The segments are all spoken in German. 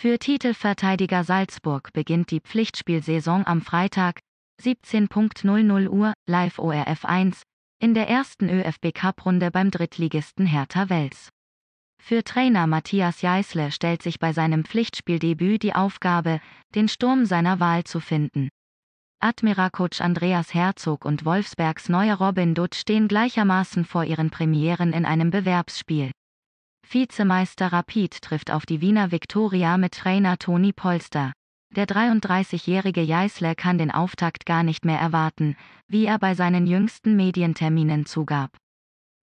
Für Titelverteidiger Salzburg beginnt die Pflichtspielsaison am Freitag, 17.00 Uhr, live ORF 1, in der ersten ÖFB Cup-Runde beim Drittligisten Hertha Wels. Für Trainer Matthias Jeißle stellt sich bei seinem Pflichtspieldebüt die Aufgabe, den Sturm seiner Wahl zu finden. Admira-Coach Andreas Herzog und Wolfsbergs neuer Robin Dutt stehen gleichermaßen vor ihren Premieren in einem Bewerbsspiel. Vizemeister Rapid trifft auf die Wiener Viktoria mit Trainer Toni Polster. Der 33-jährige Jeißler kann den Auftakt gar nicht mehr erwarten, wie er bei seinen jüngsten Medienterminen zugab.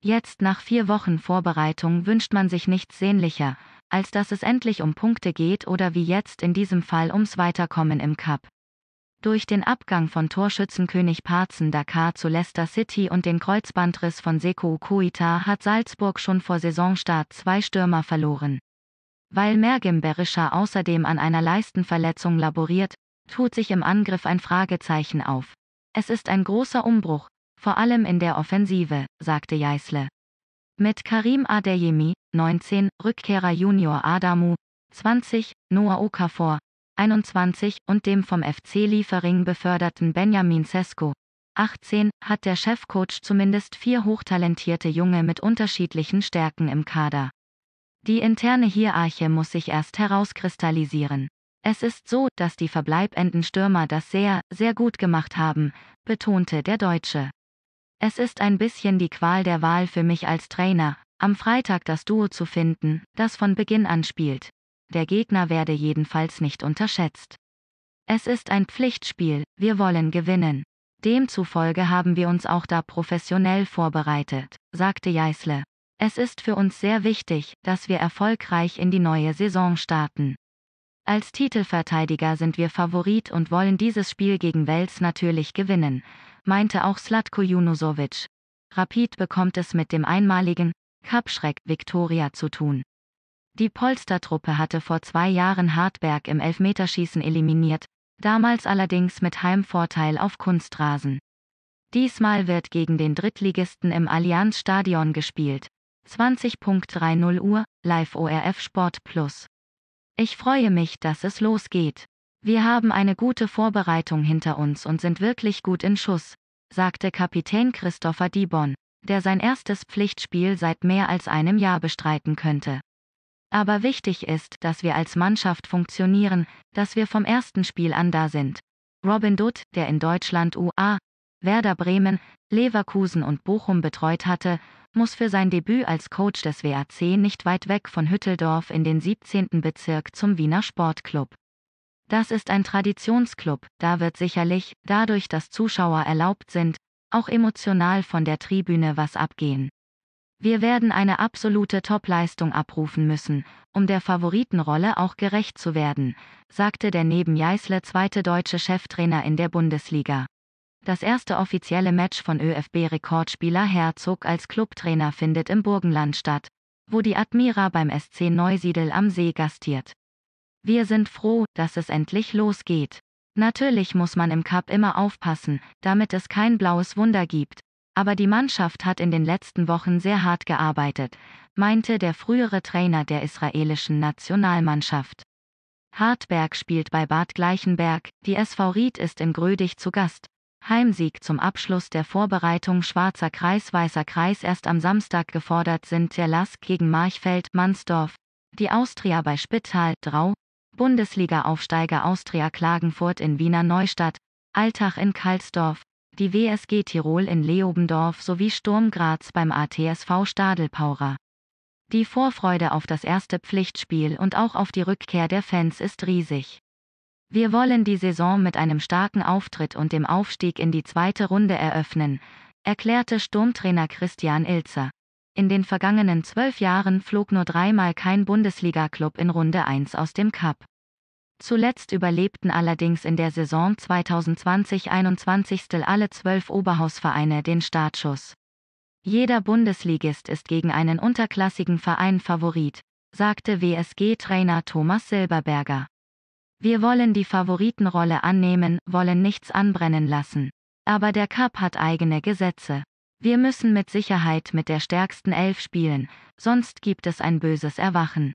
Jetzt nach vier Wochen Vorbereitung wünscht man sich nichts sehnlicher, als dass es endlich um Punkte geht oder wie jetzt in diesem Fall ums Weiterkommen im Cup. Durch den Abgang von Torschützenkönig Parzen Dakar zu Leicester City und den Kreuzbandriss von Seko Okuita hat Salzburg schon vor Saisonstart zwei Stürmer verloren. Weil Mergim Berisha außerdem an einer Leistenverletzung laboriert, tut sich im Angriff ein Fragezeichen auf. Es ist ein großer Umbruch, vor allem in der Offensive, sagte Jeißle. Mit Karim Adeyemi, 19, Rückkehrer Junior Adamu, 20, Noah Okafor, 21 und dem vom FC Liefering beförderten Benjamin Sesko, 18, hat der Chefcoach zumindest vier hochtalentierte Junge mit unterschiedlichen Stärken im Kader. Die interne Hierarchie muss sich erst herauskristallisieren. Es ist so, dass die verbleibenden Stürmer das sehr, sehr gut gemacht haben, betonte der Deutsche. Es ist ein bisschen die Qual der Wahl für mich als Trainer, am Freitag das Duo zu finden, das von Beginn an spielt der Gegner werde jedenfalls nicht unterschätzt. Es ist ein Pflichtspiel, wir wollen gewinnen. Demzufolge haben wir uns auch da professionell vorbereitet, sagte Jeißle. Es ist für uns sehr wichtig, dass wir erfolgreich in die neue Saison starten. Als Titelverteidiger sind wir Favorit und wollen dieses Spiel gegen Wels natürlich gewinnen, meinte auch Slatko Junusovic. Rapid bekommt es mit dem einmaligen Kapschreck Viktoria zu tun. Die Polstertruppe hatte vor zwei Jahren Hartberg im Elfmeterschießen eliminiert, damals allerdings mit Heimvorteil auf Kunstrasen. Diesmal wird gegen den Drittligisten im Allianzstadion gespielt. 20.30 Uhr, live ORF Sport Plus. Ich freue mich, dass es losgeht. Wir haben eine gute Vorbereitung hinter uns und sind wirklich gut in Schuss, sagte Kapitän Christopher Dibon, der sein erstes Pflichtspiel seit mehr als einem Jahr bestreiten könnte. Aber wichtig ist, dass wir als Mannschaft funktionieren, dass wir vom ersten Spiel an da sind. Robin Dutt, der in Deutschland UA, Werder Bremen, Leverkusen und Bochum betreut hatte, muss für sein Debüt als Coach des WAC nicht weit weg von Hütteldorf in den 17. Bezirk zum Wiener Sportclub. Das ist ein Traditionsclub, da wird sicherlich, dadurch, dass Zuschauer erlaubt sind, auch emotional von der Tribüne was abgehen. Wir werden eine absolute Topleistung abrufen müssen, um der Favoritenrolle auch gerecht zu werden, sagte der neben Jeißle zweite deutsche Cheftrainer in der Bundesliga. Das erste offizielle Match von ÖFB-Rekordspieler Herzog als Clubtrainer findet im Burgenland statt, wo die Admira beim SC Neusiedel am See gastiert. Wir sind froh, dass es endlich losgeht. Natürlich muss man im Cup immer aufpassen, damit es kein blaues Wunder gibt, aber die Mannschaft hat in den letzten Wochen sehr hart gearbeitet, meinte der frühere Trainer der israelischen Nationalmannschaft. Hartberg spielt bei Bad Gleichenberg, die SV Ried ist in Grödig zu Gast. Heimsieg zum Abschluss der Vorbereitung Schwarzer Kreis Weißer Kreis erst am Samstag gefordert sind der Lask gegen Marchfeld Mansdorf, die Austria bei Spittal Drau, Bundesliga-Aufsteiger Austria Klagenfurt in Wiener Neustadt, Alltag in Karlsdorf, die WSG Tirol in Leobendorf sowie Sturm Graz beim ATSV Stadelpaura. Die Vorfreude auf das erste Pflichtspiel und auch auf die Rückkehr der Fans ist riesig. Wir wollen die Saison mit einem starken Auftritt und dem Aufstieg in die zweite Runde eröffnen, erklärte Sturmtrainer Christian Ilzer. In den vergangenen zwölf Jahren flog nur dreimal kein Bundesliga-Club in Runde 1 aus dem Cup. Zuletzt überlebten allerdings in der Saison 2020-21 alle zwölf Oberhausvereine den Startschuss. Jeder Bundesligist ist gegen einen unterklassigen Verein Favorit, sagte WSG-Trainer Thomas Silberberger. Wir wollen die Favoritenrolle annehmen, wollen nichts anbrennen lassen. Aber der Cup hat eigene Gesetze. Wir müssen mit Sicherheit mit der stärksten Elf spielen, sonst gibt es ein böses Erwachen.